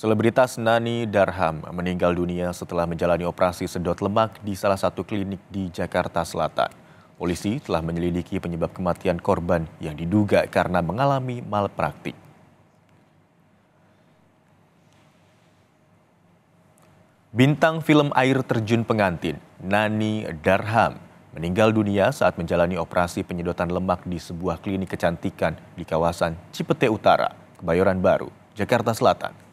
Selebritas Nani Darham meninggal dunia setelah menjalani operasi sedot lemak di salah satu klinik di Jakarta Selatan. Polisi telah menyelidiki penyebab kematian korban yang diduga karena mengalami malpraktik. Bintang film air terjun pengantin, Nani Darham, meninggal dunia saat menjalani operasi penyedotan lemak di sebuah klinik kecantikan di kawasan Cipete Utara, Kebayoran Baru, Jakarta Selatan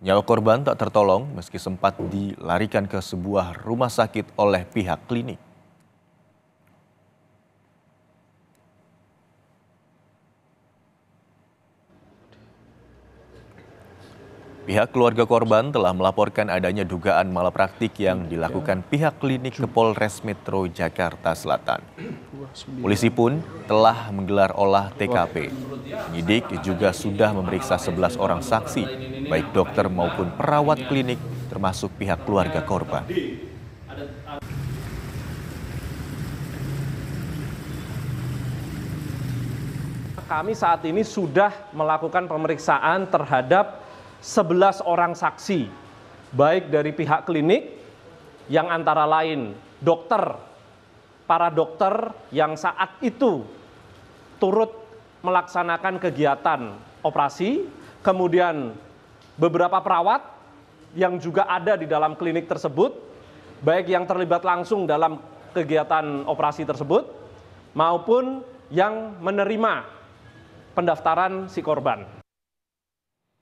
Nyawa korban tak tertolong meski sempat dilarikan ke sebuah rumah sakit oleh pihak klinik. Pihak keluarga korban telah melaporkan adanya dugaan malapraktik yang dilakukan pihak klinik ke Polres Metro Jakarta Selatan. Polisi pun telah menggelar olah TKP. Penyidik juga sudah memeriksa 11 orang saksi, baik dokter maupun perawat klinik, termasuk pihak keluarga korban. Kami saat ini sudah melakukan pemeriksaan terhadap 11 orang saksi, baik dari pihak klinik yang antara lain dokter para dokter yang saat itu turut melaksanakan kegiatan operasi, kemudian beberapa perawat yang juga ada di dalam klinik tersebut, baik yang terlibat langsung dalam kegiatan operasi tersebut maupun yang menerima pendaftaran si korban.